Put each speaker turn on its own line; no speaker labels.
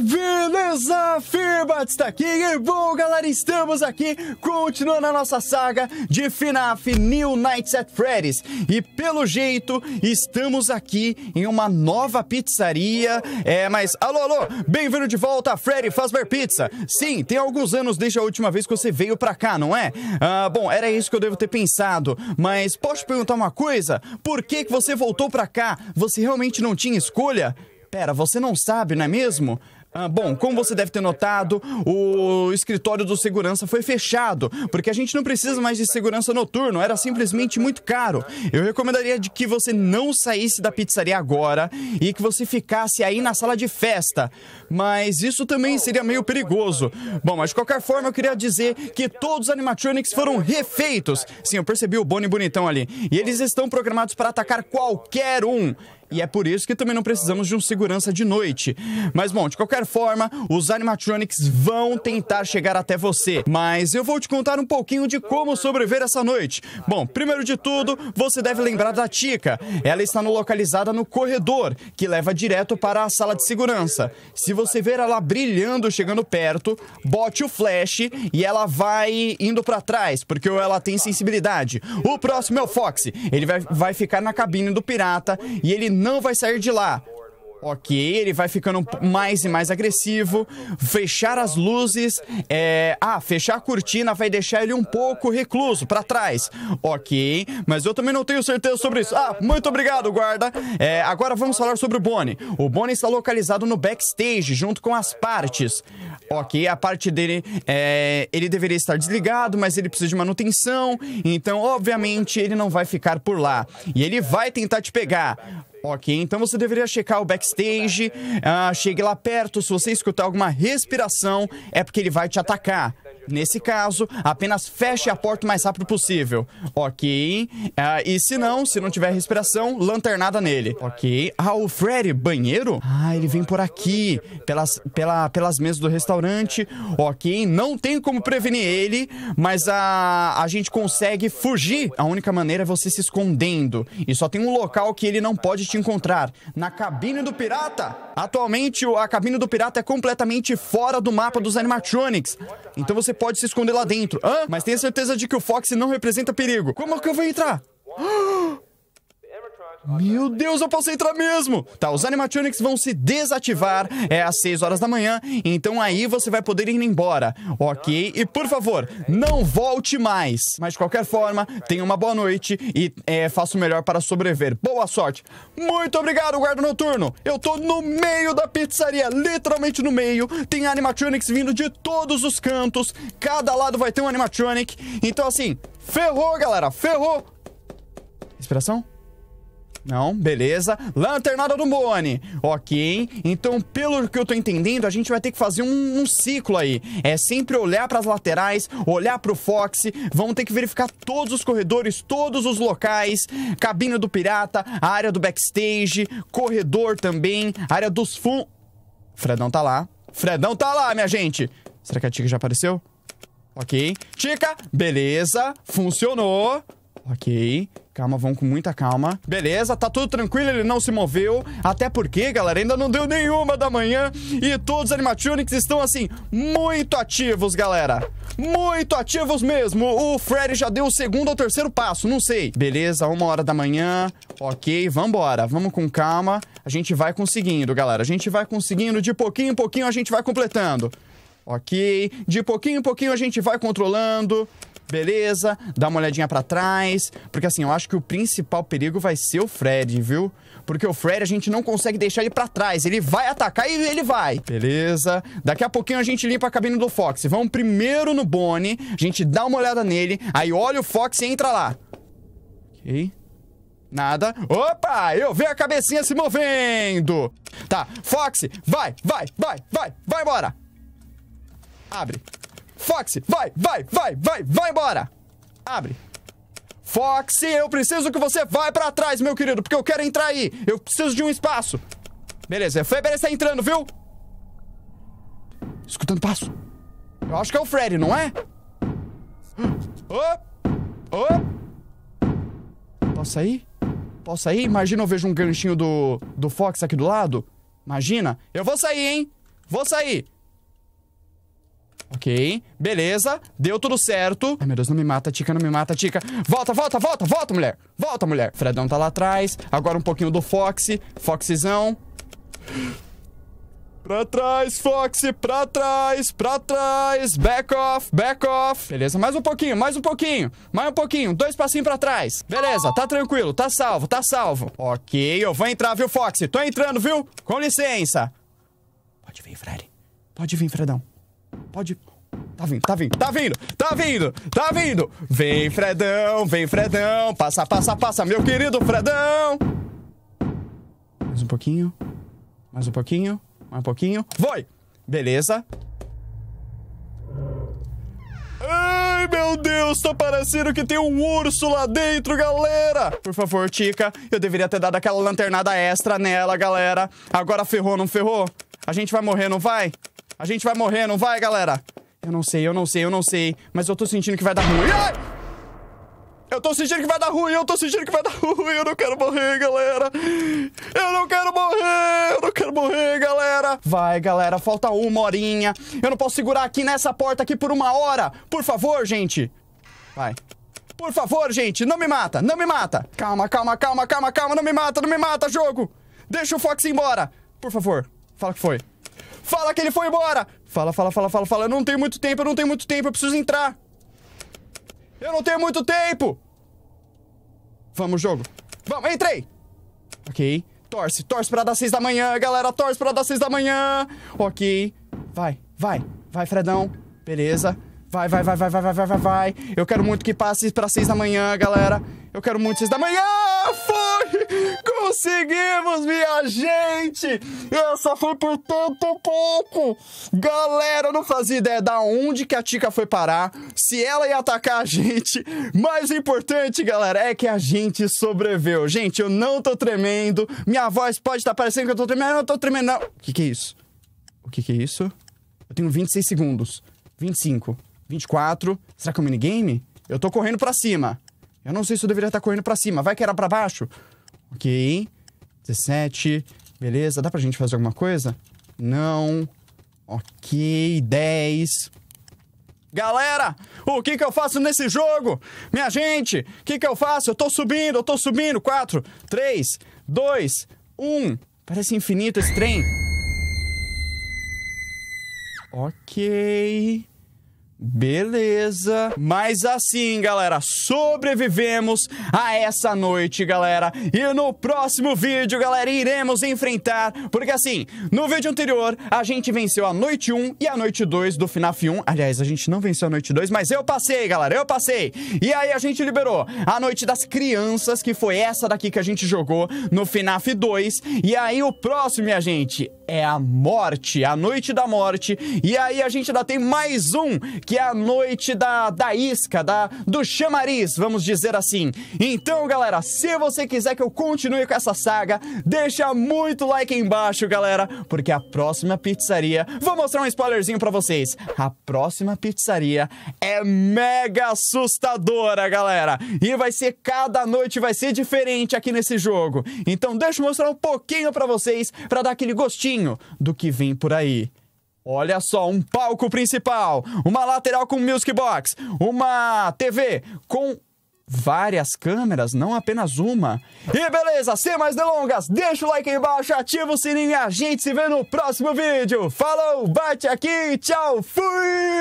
Beleza, Firbat está aqui e bom, galera, estamos aqui continuando a nossa saga de FNAF New Nights at Freddy's e pelo jeito estamos aqui em uma nova pizzaria, é, mas alô, alô, bem-vindo de volta a Freddy Fazbear Pizza. Sim, tem alguns anos desde a última vez que você veio pra cá, não é? Ah, bom, era isso que eu devo ter pensado, mas posso te perguntar uma coisa? Por que que você voltou pra cá? Você realmente não tinha escolha? Pera, você não sabe, não é mesmo? Ah, bom, como você deve ter notado, o escritório do segurança foi fechado, porque a gente não precisa mais de segurança noturno, era simplesmente muito caro. Eu recomendaria de que você não saísse da pizzaria agora e que você ficasse aí na sala de festa. Mas isso também seria meio perigoso. Bom, mas de qualquer forma eu queria dizer que todos os animatronics foram refeitos. Sim, eu percebi o Bonnie bonitão ali. E eles estão programados para atacar qualquer um. E é por isso que também não precisamos de um segurança de noite. Mas bom, de qualquer forma, os animatronics vão tentar chegar até você. Mas eu vou te contar um pouquinho de como sobreviver essa noite. Bom, primeiro de tudo, você deve lembrar da Tica. Ela está localizada no corredor, que leva direto para a sala de segurança. Se você ver ela brilhando chegando perto, bote o flash e ela vai indo para trás, porque ela tem sensibilidade. O próximo é o Fox. Ele vai, vai ficar na cabine do pirata e ele não vai sair de lá. Ok, ele vai ficando mais e mais agressivo. Fechar as luzes. É... Ah, fechar a cortina vai deixar ele um pouco recluso, para trás. Ok, mas eu também não tenho certeza sobre isso. Ah, muito obrigado, guarda. É, agora vamos falar sobre o Bonnie. O Bonnie está localizado no backstage, junto com as partes. Ok, a parte dele. É... Ele deveria estar desligado, mas ele precisa de manutenção. Então, obviamente, ele não vai ficar por lá. E ele vai tentar te pegar. Ok, então você deveria checar o backstage, uh, chegue lá perto, se você escutar alguma respiração, é porque ele vai te atacar. Nesse caso, apenas feche a porta o mais rápido possível. Ok. Ah, e se não, se não tiver respiração, lanternada nele. Ok. Ah, o Freddy, banheiro? Ah, ele vem por aqui, pelas, pela, pelas mesas do restaurante. Ok. Não tem como prevenir ele, mas a, a gente consegue fugir. A única maneira é você se escondendo. E só tem um local que ele não pode te encontrar: na cabine do pirata. Atualmente, a cabine do pirata é completamente fora do mapa dos animatronics. Então você pode se esconder lá dentro. Hã? Mas tenha certeza de que o Fox não representa perigo. Como é que eu vou entrar? Ah! Meu Deus, eu posso entrar mesmo! Tá, os animatronics vão se desativar, é às 6 horas da manhã, então aí você vai poder ir embora, ok? E por favor, não volte mais! Mas de qualquer forma, tenha uma boa noite e é, faça o melhor para sobreviver. Boa sorte! Muito obrigado, guarda noturno! Eu tô no meio da pizzaria, literalmente no meio, tem animatronics vindo de todos os cantos, cada lado vai ter um animatronic, então assim, ferrou, galera, ferrou! Inspiração? Não, beleza. Lanternada do Boni. Ok. Então, pelo que eu tô entendendo, a gente vai ter que fazer um, um ciclo aí. É sempre olhar para as laterais, olhar pro Fox. Vamos ter que verificar todos os corredores, todos os locais. Cabine do pirata, área do backstage, corredor também, área dos fun... Fredão tá lá. Fredão tá lá, minha gente. Será que a Tica já apareceu? Ok. Tica, beleza. Funcionou. Ok, calma, vamos com muita calma. Beleza, tá tudo tranquilo, ele não se moveu. Até porque, galera, ainda não deu nenhuma da manhã. E todos os animatronics estão, assim, muito ativos, galera. Muito ativos mesmo. O Freddy já deu o segundo ou terceiro passo, não sei. Beleza, uma hora da manhã. Ok, vambora. Vamos com calma. A gente vai conseguindo, galera. A gente vai conseguindo. De pouquinho em pouquinho a gente vai completando. Ok, de pouquinho em pouquinho a gente vai controlando beleza, dá uma olhadinha para trás, porque assim, eu acho que o principal perigo vai ser o Fred, viu? Porque o Fred a gente não consegue deixar ele para trás, ele vai atacar e ele vai. Beleza? Daqui a pouquinho a gente limpa a cabine do Fox. Vamos primeiro no Bonnie, a gente dá uma olhada nele, aí olha o Fox e entra lá. OK? Nada. Opa, eu vi a cabecinha se movendo. Tá, Fox, vai, vai, vai, vai, vai embora. Abre. Foxy, vai, vai, vai, vai, vai embora! Abre. Foxy, eu preciso que você vá pra trás, meu querido, porque eu quero entrar aí. Eu preciso de um espaço. Beleza, foi Fredbear está entrando, viu? Escutando passo. Eu acho que é o Freddy, não é? Oh! Oh! Posso sair? Posso sair? Imagina eu vejo um ganchinho do, do Fox aqui do lado. Imagina. Eu vou sair, hein? Vou sair. Ok, beleza, deu tudo certo. Ai, meu Deus, não me mata, Tica, não me mata, Tica. Volta, volta, volta, volta, mulher. Volta, mulher. Fredão tá lá atrás. Agora um pouquinho do Foxy. Foxyzão. Pra trás, Foxy, pra trás, pra trás. Back off, back off. Beleza, mais um pouquinho, mais um pouquinho, mais um pouquinho. Dois passinhos pra trás. Beleza, tá tranquilo, tá salvo, tá salvo. Ok, eu vou entrar, viu, Foxy? Tô entrando, viu? Com licença. Pode vir, Fred. Pode vir, Fredão. Pode. Tá vindo, tá vindo, tá vindo, tá vindo, tá vindo. Vem, Fredão, vem, Fredão. Passa, passa, passa, meu querido Fredão. Mais um pouquinho. Mais um pouquinho. Mais um pouquinho. Foi! Beleza. Ai, meu Deus, tá parecendo que tem um urso lá dentro, galera! Por favor, Tica, eu deveria ter dado aquela lanternada extra nela, galera. Agora ferrou, não ferrou? A gente vai morrer, não vai? A gente vai morrer, não vai, galera? Eu não sei, eu não sei, eu não sei. Mas eu tô sentindo que vai dar ruim. Ai! Eu tô sentindo que vai dar ruim, eu tô sentindo que vai dar ruim. Eu não quero morrer, galera. Eu não quero morrer, eu não quero morrer, galera. Vai, galera, falta uma horinha. Eu não posso segurar aqui nessa porta aqui por uma hora. Por favor, gente. Vai. Por favor, gente, não me mata, não me mata. Calma, calma, calma, calma, calma. Não me mata, não me mata, jogo. Deixa o Fox embora. Por favor, fala que foi. Fala que ele foi embora! Fala, fala, fala, fala, fala. Eu não tenho muito tempo, eu não tenho muito tempo, eu preciso entrar. Eu não tenho muito tempo! Vamos, jogo. Vamos, entrei! Ok. Torce, torce pra dar seis da manhã, galera. Torce pra dar seis da manhã. Ok. Vai, vai, vai, Fredão. Beleza. Vai, vai, vai, vai, vai, vai, vai, vai, vai. Eu quero muito que passe pra seis da manhã, galera. Eu quero muito seis da manhã. Conseguimos, minha gente! Essa foi por tanto pouco! Galera, eu não fazia ideia da onde que a Tica foi parar, se ela ia atacar a gente. Mais importante, galera, é que a gente sobreviveu. Gente, eu não tô tremendo. Minha voz pode estar tá parecendo que eu tô tremendo, eu tô tremendo. Não. O que que é isso? O que que é isso? Eu tenho 26 segundos. 25, 24. Será que é um minigame? Eu tô correndo pra cima. Eu não sei se eu deveria estar tá correndo para cima. Vai que era para baixo? Ok. 17. Beleza. Dá pra gente fazer alguma coisa? Não. Ok. 10. Galera, o que que eu faço nesse jogo? Minha gente, o que que eu faço? Eu tô subindo, eu tô subindo. 4, 3, 2, 1. Parece infinito esse trem. Ok. Beleza. Mas assim, galera, sobrevivemos a essa noite, galera. E no próximo vídeo, galera, iremos enfrentar... Porque assim, no vídeo anterior, a gente venceu a noite 1 e a noite 2 do FNAF 1. Aliás, a gente não venceu a noite 2, mas eu passei, galera, eu passei. E aí a gente liberou a noite das crianças, que foi essa daqui que a gente jogou no FNAF 2. E aí o próximo, minha gente, é a morte, a noite da morte. E aí a gente ainda tem mais um que é a noite da, da isca, da, do chamariz, vamos dizer assim. Então, galera, se você quiser que eu continue com essa saga, deixa muito like aí embaixo, galera, porque a próxima pizzaria... Vou mostrar um spoilerzinho pra vocês. A próxima pizzaria é mega assustadora, galera. E vai ser cada noite vai ser diferente aqui nesse jogo. Então deixa eu mostrar um pouquinho para vocês para dar aquele gostinho do que vem por aí. Olha só, um palco principal, uma lateral com music box, uma TV com várias câmeras, não apenas uma. E beleza, sem mais delongas, deixa o like aí embaixo, ativa o sininho e a gente se vê no próximo vídeo. Falou, bate aqui, tchau, fui!